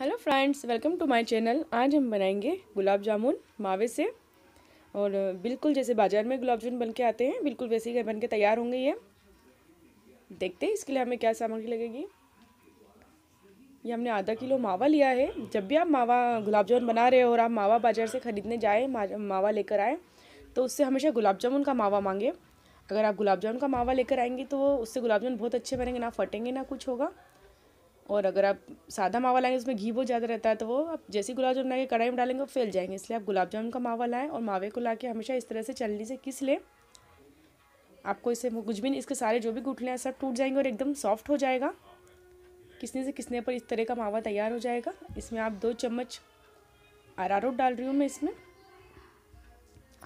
hello friends welcome to my channel आज हम बनाएंगे गुलाब जामुन मावे से और बिल्कुल जैसे बाज़ार में गुलाब जामुन बन के आते हैं बिल्कुल वैसे ही बन के तैयार होंगे ये देखते हैं इसके लिए हमें क्या सामग्री लगेगी ये हमने आधा किलो मावा लिया है जब भी आप मावा गुलाब जामुन बना रहे हो और आप मावा बाज़ार से ख़रीदने जाएँ मावा लेकर आएँ तो उससे हमेशा गुलाब जामुन का मावा मांगे अगर आप गुलाब जामुन का मावा लेकर आएंगे तो उससे गुलाब जामुन बहुत अच्छे बनेंगे ना फटेंगे ना कुछ होगा और अगर आप सादा मावा लाएंगे उसमें घी बहुत ज़्यादा रहता है तो वो आप जैसे गुलाब जामुन बनाएंगे कढ़ाई में डालेंगे वो फैल जाएंगे इसलिए आप गुलाब जामुन का मावा लाएँ और मावे को ला के हमेशा इस तरह से चलनी से किस लें आपको इसे कुछ भी नहीं इसके सारे जो भी गुठले हैं सब टूट जाएंगे और एकदम सॉफ्ट हो जाएगा किसने से किसने पर इस तरह का मावा तैयार हो जाएगा इसमें आप दो चम्मच अरारोट डाल रही हूँ मैं इसमें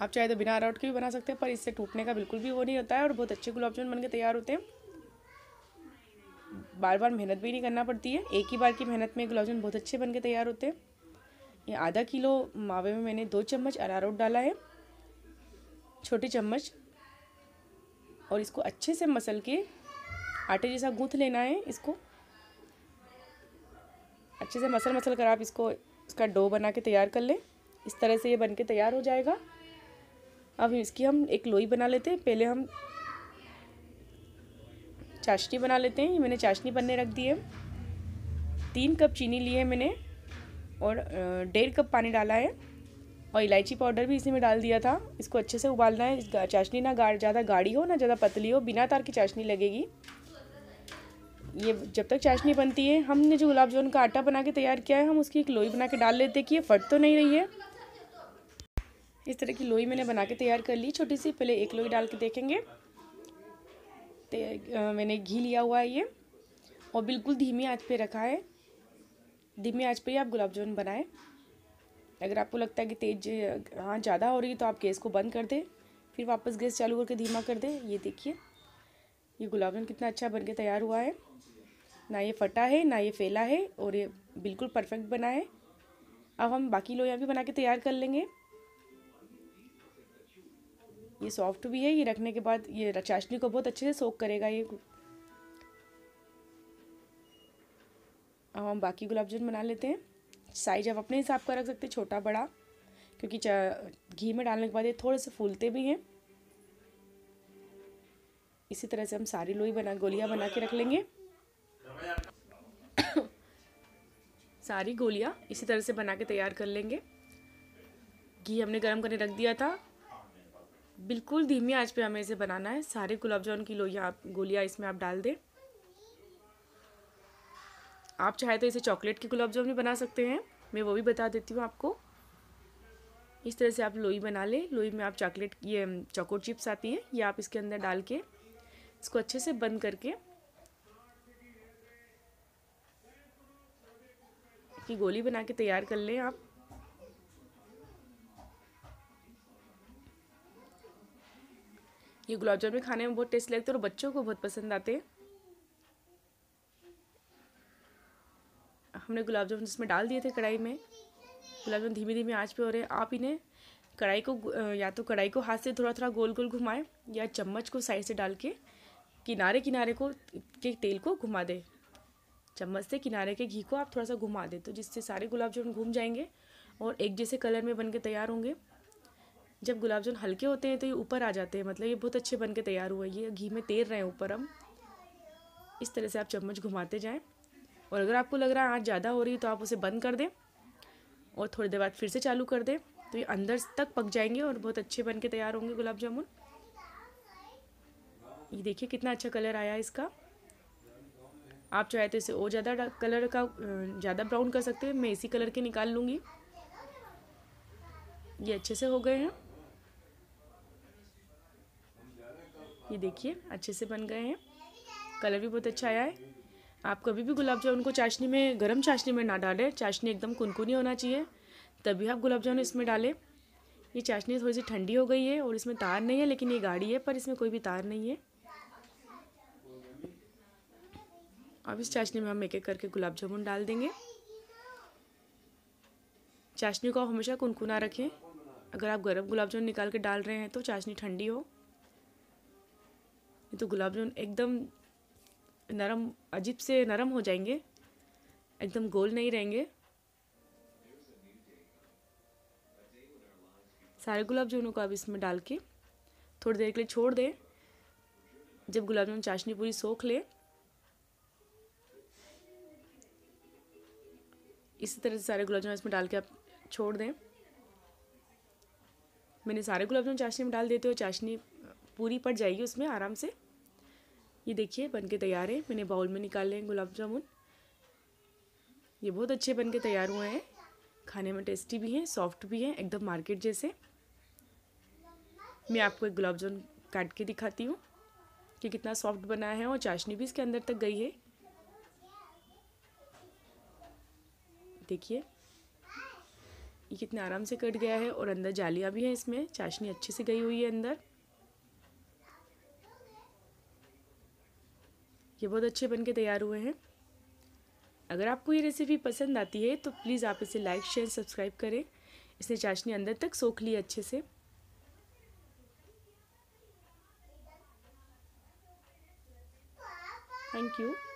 आप चाहे तो बिना अरारोट के भी बना सकते हैं पर इससे टूटने का बिल्कुल भी वो नहीं होता है और बहुत अच्छे गुलाब जामुन बन के तैयार होते हैं बार बार मेहनत भी नहीं करना पड़ती है एक ही बार की मेहनत में गुलाब जामुन बहुत अच्छे बन के तैयार होते हैं ये आधा किलो मावे में मैंने दो चम्मच अरारोट डाला है छोटे चम्मच और इसको अच्छे से मसल के आटे जैसा गूँथ लेना है इसको अच्छे से मसल मसल कर आप इसको इसका डो बना के तैयार कर लें इस तरह से ये बन के तैयार हो जाएगा अब इसकी हम एक लोई बना लेते हैं पहले हम चाशनी बना लेते हैं ये मैंने चाशनी बनने रख दी है तीन कप चीनी ली है मैंने और डेढ़ कप पानी डाला है और इलायची पाउडर भी इसी में डाल दिया था इसको अच्छे से उबालना है चाशनी ना गाढ़ ज़्यादा गाढ़ी हो ना ज़्यादा पतली हो बिना तार की चाशनी लगेगी ये जब तक चाशनी बनती है हमने जो गुलाब जामुन का आटा बना के तैयार किया है हम उसकी एक लोई बना के डाल लेते हैं कि ये फट तो नहीं रही है इस तरह की लोई मैंने बना के तैयार कर ली छोटी सी पहले एक लोई डाल के देखेंगे मैंने घी लिया हुआ है ये और बिल्कुल धीमी आंच पे रखा है धीमी आंच पे ही आप गुलाब जामुन बनाएं अगर आपको लगता है कि तेज़ हाँ ज़्यादा हो रही है तो आप गैस को बंद कर दें फिर वापस गैस चालू करके धीमा कर दें ये देखिए ये गुलाब जामुन कितना अच्छा बन के तैयार हुआ है ना ये फटा है ना ये फैला है और ये बिल्कुल परफेक्ट बना है अब हम बाकी लोइयाँ भी बना के तैयार कर लेंगे ये सॉफ्ट भी है ये रखने के बाद ये चाशनी को बहुत अच्छे से सोख करेगा ये अब हम बाकी गुलाब जामुन बना लेते हैं साइज आप अपने हिसाब का रख सकते हैं छोटा बड़ा क्योंकि घी में डालने के बाद ये थोड़े से फूलते भी हैं इसी तरह से हम सारी लोई बना गोलियां बना के रख लेंगे सारी गोलियां इसी तरह से बना के तैयार कर लेंगे घी हमने गर्म करने रख दिया था बिल्कुल धीमी आंच पे हमें इसे बनाना है सारे गुलाब जामुन की लोहिया आप गोलियाँ इसमें आप डाल दें आप चाहे तो इसे चॉकलेट के गुलाब जामुन भी बना सकते हैं मैं वो भी बता देती हूँ आपको इस तरह से आप लोई बना लें लोई में आप चॉकलेट ये चॉकोट चिप्स आती है ये आप इसके अंदर डाल के इसको अच्छे से बंद करके की गोली बना के तैयार कर लें आप ये गुलाब जामुन खाने में बहुत टेस्ट लगते हैं और बच्चों को बहुत पसंद आते हैं हमने गुलाब जामुन जिसमें डाल दिए थे कढ़ाई में गुलाब जामुन धीमे धीमे आँच पे हो रहे हैं आप इन्हें कढ़ाई को या तो कढ़ाई को हाथ से थोड़ा थोड़ा गोल गोल घुमाएं या चम्मच को साइड से डाल के किनारे किनारे को के तेल को घुमा दें चम्मच से किनारे के घी को आप थोड़ा सा घुमा दें तो जिससे सारे गुलाब जामुन घूम जाएंगे और एक जैसे कलर में बन के तैयार होंगे जब गुलाब जामुन हल्के होते हैं तो ये ऊपर आ जाते हैं मतलब ये बहुत अच्छे बन के तैयार हुए ये घी में तैर रहे हैं ऊपर हम इस तरह से आप चम्मच घुमाते जाएँ और अगर आपको लग रहा है आँच ज़्यादा हो रही है तो आप उसे बंद कर दें और थोड़ी देर बाद फिर से चालू कर दें तो ये अंदर तक पक जाएंगे और बहुत अच्छे बन के तैयार होंगे गुलाब जामुन ये देखिए कितना अच्छा कलर आया इसका आप चाहे तो इसे और ज़्यादा कलर का ज़्यादा ब्राउन कर सकते हैं मैं इसी कलर के निकाल लूँगी ये अच्छे से हो गए हैं ये देखिए अच्छे से बन गए हैं कलर भी बहुत अच्छा आया है आप कभी भी गुलाब जामुन को चाशनी में गर्म चाशनी में ना डालें चाशनी एकदम कुनकुनी होना चाहिए तभी आप गुलाब जामुन इसमें डालें ये चाशनी थोड़ी सी ठंडी हो गई है और इसमें तार नहीं है लेकिन ये गाढ़ी है पर इसमें कोई भी तार नहीं है अब इस चाशनी में हम एक एक करके गुलाब जामुन डाल देंगे चाशनी को आप हमेशा कुनकुना रखें अगर आप गर्म गुलाब जामुन निकाल के डाल रहे हैं तो चाशनी ठंडी हो नहीं तो गुलाब जामुन एकदम नरम अजीब से नरम हो जाएंगे एकदम गोल नहीं रहेंगे सारे गुलाब जामुनों को आप इसमें डाल के थोड़ी देर के लिए छोड़ दें जब गुलाब जामुन चाशनी पूरी सोख लें इसी तरह से सारे गुलाब जामुन इसमें डाल के आप छोड़ दें मैंने सारे गुलाब जामुन चाशनी में डाल देते हो चाशनी पूरी पड़ जाएगी उसमें आराम से ये देखिए बनके तैयार है मैंने बाउल में निकाले हैं गुलाब जामुन ये बहुत अच्छे बनके तैयार हुए हैं खाने में टेस्टी भी हैं सॉफ्ट भी हैं एकदम मार्केट जैसे मैं आपको एक गुलाब जामुन काट के दिखाती हूँ कि कितना सॉफ्ट बना है और चाशनी भी इसके अंदर तक गई है देखिए ये कितने आराम से कट गया है और अंदर जालियाँ भी हैं इसमें चाशनी अच्छे से गई हुई है अंदर ये बहुत अच्छे बन के तैयार हुए हैं अगर आपको ये रेसिपी पसंद आती है तो प्लीज़ आप इसे लाइक शेयर सब्सक्राइब करें इसने चाशनी अंदर तक सोख ली अच्छे से थैंक यू